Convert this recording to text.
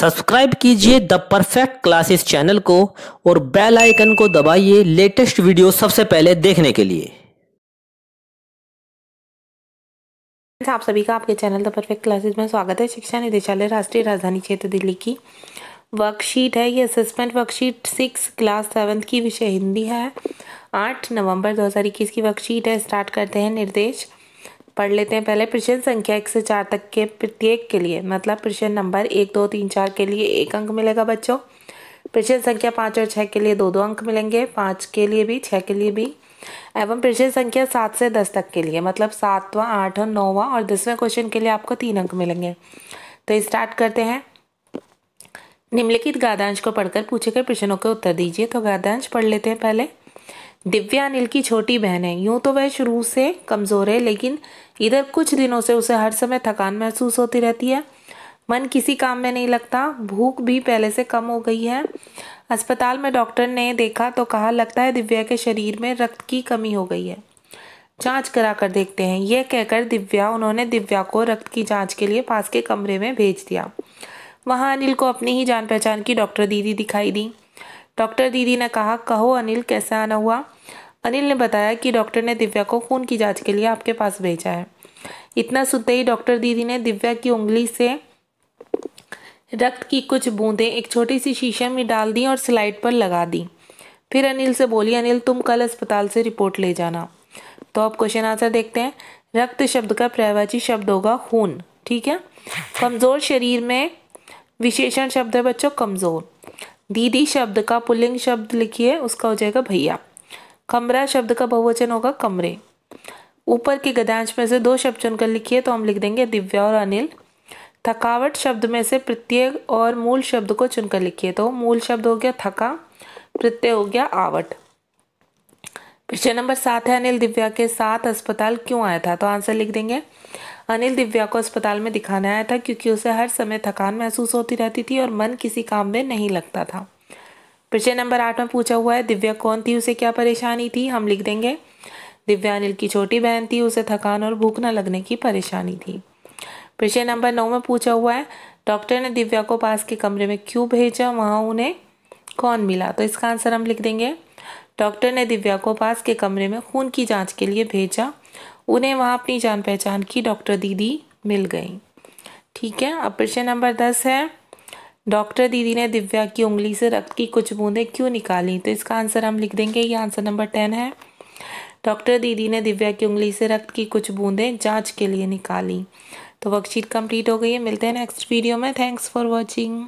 subscribe कीजिए the perfect classes channel को और बेल आइकन को दबाइए लेटेस्ट वीडियो सबसे पहले देखने के लिए आप सभी का आपके चैनल द परफेक्ट क्लासेस में स्वागत है शिक्षा निदेशालय राष्ट्रीय राजधानी क्षेत्र दिल्ली की वर्कशीट है ये assessment worksheet six class seventh की विषय हिंदी है आठ नवंबर 2021 की वर्कशीट है स्टार्ट करते हैं निर्देश पढ़ लेते हैं पहले प्रश्न संख्या एक से चार तक के प्रत्येक के लिए मतलब प्रश्न नंबर एक दो तीन चार के लिए एक अंक मिलेगा बच्चों प्रश्न संख्या पाँच और छः के लिए दो दो अंक मिलेंगे पाँच के लिए भी छः के लिए भी एवं प्रश्न संख्या सात से दस तक के लिए मतलब सातवां आठवां नौवां और दसवें क्वेश्चन के लिए आपको तीन अंक मिलेंगे तो स्टार्ट करते हैं निम्नलिखित गादांश को पढ़कर पूछे गए प्रश्नों के उत्तर दीजिए तो गादांश पढ़ लेते हैं पहले दिव्या अनिल की छोटी बहन है यूँ तो वह शुरू से कमज़ोर है लेकिन इधर कुछ दिनों से उसे हर समय थकान महसूस होती रहती है मन किसी काम में नहीं लगता भूख भी पहले से कम हो गई है अस्पताल में डॉक्टर ने देखा तो कहा लगता है दिव्या के शरीर में रक्त की कमी हो गई है जांच करा कर देखते हैं यह कहकर दिव्या उन्होंने दिव्या को रक्त की जांच के लिए पास के कमरे में भेज दिया वहाँ अनिल को अपनी ही जान पहचान की डॉक्टर दीदी दिखाई दी डॉक्टर दीदी ने कहा कहो अनिल कैसे आना हुआ अनिल ने बताया कि डॉक्टर ने दिव्या को खून की जांच के लिए आपके पास भेजा है इतना सुनते ही डॉक्टर दीदी ने दिव्या की उंगली से रक्त की कुछ बूंदें एक छोटी सी शीशे में डाल दी और स्लाइड पर लगा दी फिर अनिल से बोली अनिल तुम कल अस्पताल से रिपोर्ट ले जाना तो अब क्वेश्चन आंसर देखते हैं रक्त शब्द का प्रयवाची शब्द होगा खून ठीक है कमज़ोर शरीर में विशेषण शब्द है बच्चों कमज़ोर दीदी शब्द का पुल्लिंग शब्द लिखिए उसका हो जाएगा भैया कमरा शब्द का बहुवचन होगा कमरे ऊपर के गदांश में से दो शब्द चुनकर लिखिए तो हम लिख देंगे दिव्या और अनिल थकावट शब्द में से प्रत्येक और मूल शब्द को चुनकर लिखिए तो मूल शब्द हो गया थका प्रत्यय हो गया आवट प्रश्न नंबर सात है अनिल दिव्या के साथ अस्पताल क्यों आया था तो आंसर लिख देंगे अनिल दिव्या को अस्पताल में दिखाने आया था क्योंकि उसे हर समय थकान महसूस होती रहती थी और मन किसी काम में नहीं लगता था प्रश्न नंबर आठ में पूछा हुआ है दिव्या कौन थी उसे क्या परेशानी थी हम लिख देंगे दिव्या अनिल की छोटी बहन थी उसे थकान और भूख न लगने की परेशानी थी प्रश्न नंबर नौ में पूछा हुआ है डॉक्टर ने दिव्या को पास के कमरे में क्यों भेजा वहाँ उन्हें कौन मिला तो इसका आंसर हम लिख देंगे डॉक्टर ने दिव्या को पास के कमरे में खून की जांच के लिए भेजा उन्हें वहाँ अपनी जान पहचान की डॉक्टर दीदी मिल गई ठीक है अब प्रश्न नंबर दस है डॉक्टर दीदी ने दिव्या की उंगली से रक्त की कुछ बूंदें क्यों निकाली तो इसका आंसर हम लिख देंगे ये आंसर नंबर टेन है डॉक्टर दीदी ने दिव्या की उंगली से रक्त की कुछ बूंदें जांच के लिए निकाली तो वर्कशीट कंप्लीट हो गई है मिलते हैं नेक्स्ट वीडियो में थैंक्स फॉर वॉचिंग